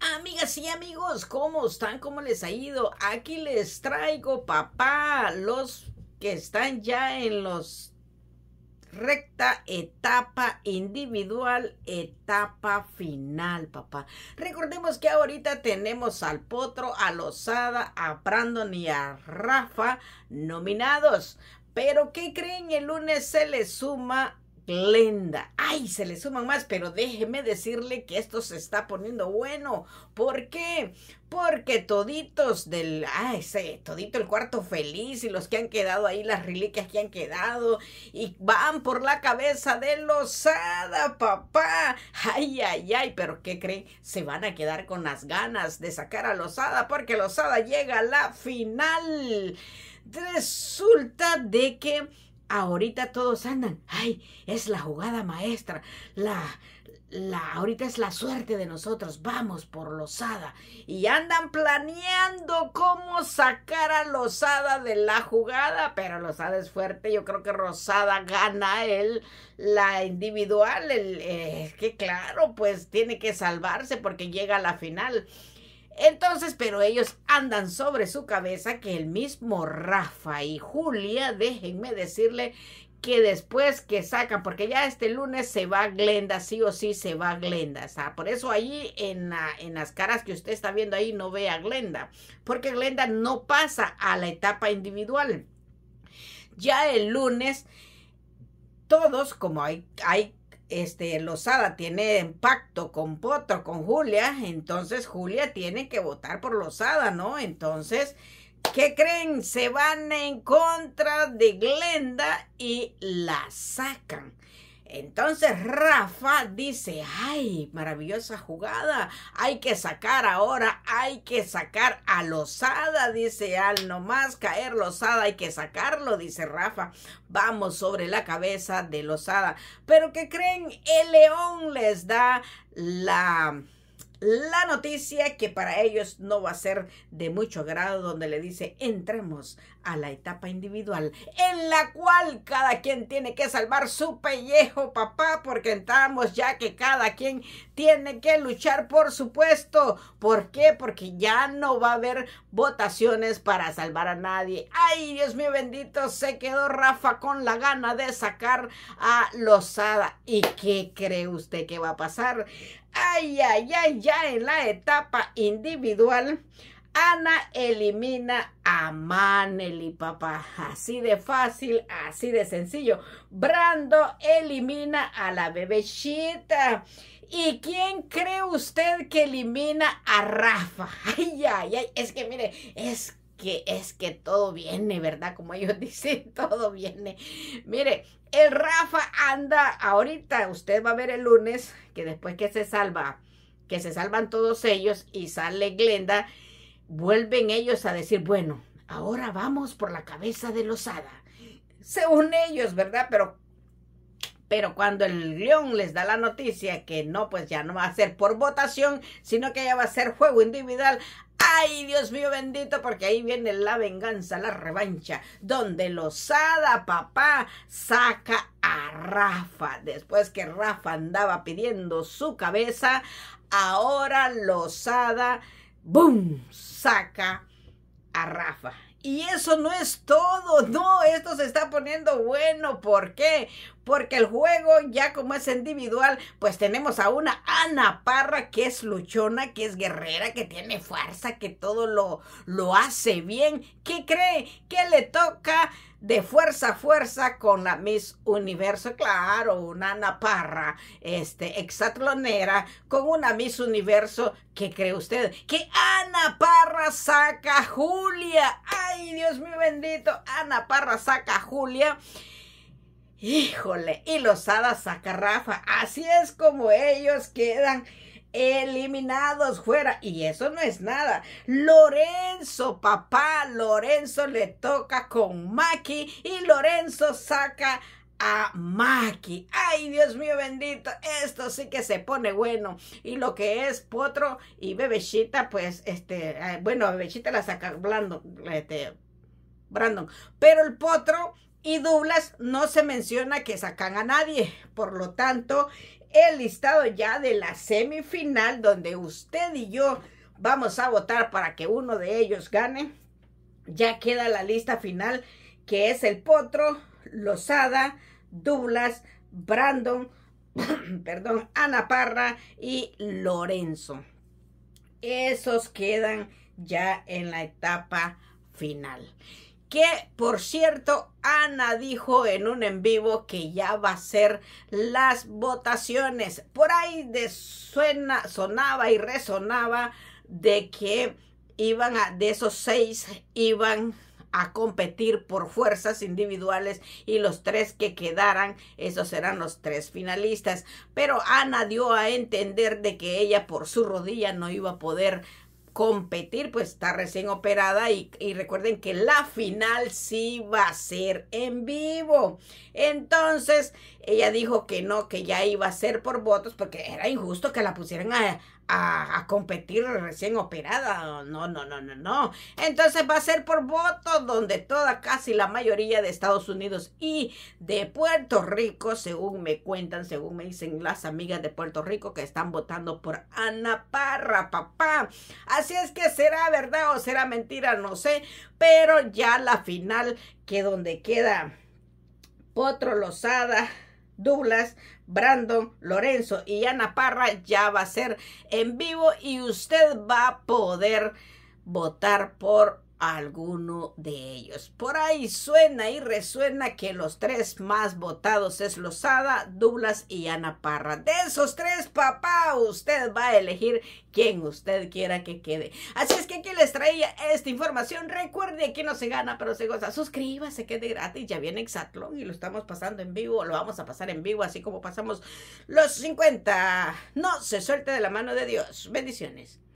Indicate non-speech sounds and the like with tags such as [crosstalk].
Amigas y amigos, ¿cómo están? ¿Cómo les ha ido? Aquí les traigo, papá, los que están ya en los recta, etapa individual, etapa final, papá. Recordemos que ahorita tenemos al Potro, a Lozada, a Brandon y a Rafa nominados. Pero ¿qué creen? El lunes se les suma lenda, Ay, se le suman más, pero déjeme decirle que esto se está poniendo bueno. ¿Por qué? Porque toditos del, ay, ese, todito el cuarto feliz y los que han quedado ahí, las reliquias que han quedado y van por la cabeza de losada, papá. Ay, ay, ay, pero ¿qué creen? Se van a quedar con las ganas de sacar a losada porque losada llega a la final. Resulta de que ahorita todos andan, ay, es la jugada maestra, la, la, ahorita es la suerte de nosotros, vamos por Lozada. Y andan planeando cómo sacar a Lozada de la jugada, pero Lozada es fuerte, yo creo que Rosada gana él, la individual, el, eh, que claro, pues tiene que salvarse porque llega a la final. Entonces, pero ellos andan sobre su cabeza que el mismo Rafa y Julia, déjenme decirle que después que sacan, porque ya este lunes se va Glenda, sí o sí se va Glenda. sea, por eso allí en, las caras que usted está viendo ahí no ve a Glenda, porque Glenda no pasa a la etapa individual. Ya el lunes, todos, como hay, hay este, Lozada tiene pacto con Potro, con Julia, entonces Julia tiene que votar por Lozada, ¿no? Entonces, ¿qué creen? Se van en contra de Glenda y la sacan. Entonces Rafa dice, ay, maravillosa jugada, hay que sacar ahora, hay que sacar a Lozada, dice al nomás caer Lozada, hay que sacarlo, dice Rafa, vamos sobre la cabeza de Lozada. Pero que creen, el león les da la la noticia que para ellos no va a ser de mucho grado, donde le dice, entremos a la etapa individual, en la cual cada quien tiene que salvar su pellejo, papá, porque entramos ya que cada quien tiene que luchar, por supuesto. ¿Por qué? Porque ya no va a haber votaciones para salvar a nadie. Ay, Dios mío bendito, se quedó Rafa con la gana de sacar a Lozada. ¿Y qué cree usted que va a pasar? Ay, ay, ay, ya en la etapa individual, Ana elimina a Maneli, papá. Así de fácil, así de sencillo. Brando elimina a la bebecita ¿Y quién cree usted que elimina a Rafa? [laughs] Ay, ay, ay. Es que mire, es que es que todo viene, ¿verdad? Como ellos [laughs] dicen, todo viene. Mire, el Rafa anda ahorita, usted va a ver el lunes, que después que se salva, que se salvan todos ellos y sale Glenda, vuelven ellos a decir, bueno, ahora vamos por la cabeza de Losada. Según ellos, ¿verdad? Pero pero cuando el León les da la noticia que no, pues ya no va a ser por votación, sino que ya va a ser juego individual, Ay, Dios mío bendito, porque ahí viene la venganza, la revancha, donde Lozada, papá, saca a Rafa. Después que Rafa andaba pidiendo su cabeza, ahora Lozada, ¡boom!, saca a Rafa. Y eso no es todo, no, esto se está poniendo bueno. ¿Por qué? porque el juego ya como es individual, pues tenemos a una Ana Parra que es luchona, que es guerrera, que tiene fuerza, que todo lo, lo hace bien. ¿Qué cree? que le toca? de fuerza a fuerza con la Miss Universo, claro, una Ana Parra, este, exatlonera, con una Miss Universo, ¿qué cree usted? Que Ana Parra saca Julia, ay Dios mío bendito, Ana Parra saca Julia Híjole, y los hadas saca Rafa. Así es como ellos quedan eliminados fuera. Y eso no es nada. Lorenzo, papá, Lorenzo le toca con Maki y Lorenzo saca a Maki. Ay, Dios mío bendito, esto sí que se pone bueno. Y lo que es Potro y Bebechita, pues, este, eh, bueno, Bebechita la saca Brandon, este, Brandon. Pero el Potro y Douglas no se menciona que sacan a nadie. Por lo tanto, el listado ya de la semifinal donde usted y yo vamos a votar para que uno de ellos gane. Ya queda la lista final que es el Potro, Lozada, Douglas, Brandon, [clears throat] perdón, Ana Parra y Lorenzo. Esos quedan ya en la etapa final que por cierto Ana dijo en un en vivo que ya va a ser las votaciones. Por ahí de suena, sonaba y resonaba de que iban a, de esos seis iban a competir por fuerzas individuales y los tres que quedaran, esos serán los tres finalistas. Pero Ana dio a entender de que ella por su rodilla no iba a poder competir, pues está recién operada y, recuerden que la final sí va a ser en vivo. Entonces, ella dijo que no, que ya iba a ser por votos, porque era injusto que la pusieran a, competir recién operada. No, no, no, no, no. Entonces va a ser por votos donde toda, casi la mayoría de Estados Unidos y de Puerto Rico, según me cuentan, según me dicen las amigas de Puerto Rico que están votando por Ana Parra, papá. Así es que será verdad o será mentira, no sé, pero ya la final que donde queda Potro Lozada. Douglas, Brandon, Lorenzo y Ana Parra ya va a ser en vivo y usted va a poder votar por alguno de ellos. Por ahí suena y resuena que los tres más votados es Lozada, Douglas y Ana Parra. De esos tres, papá, usted va a elegir quien usted quiera que quede. Así es que aquí les traía esta información. Recuerde que no se gana, pero se goza. Suscríbase, quede gratis. Ya viene Exatlón y lo estamos pasando en vivo. Lo vamos a pasar en vivo, así como pasamos los 50. No se suelte de la mano de Dios. Bendiciones.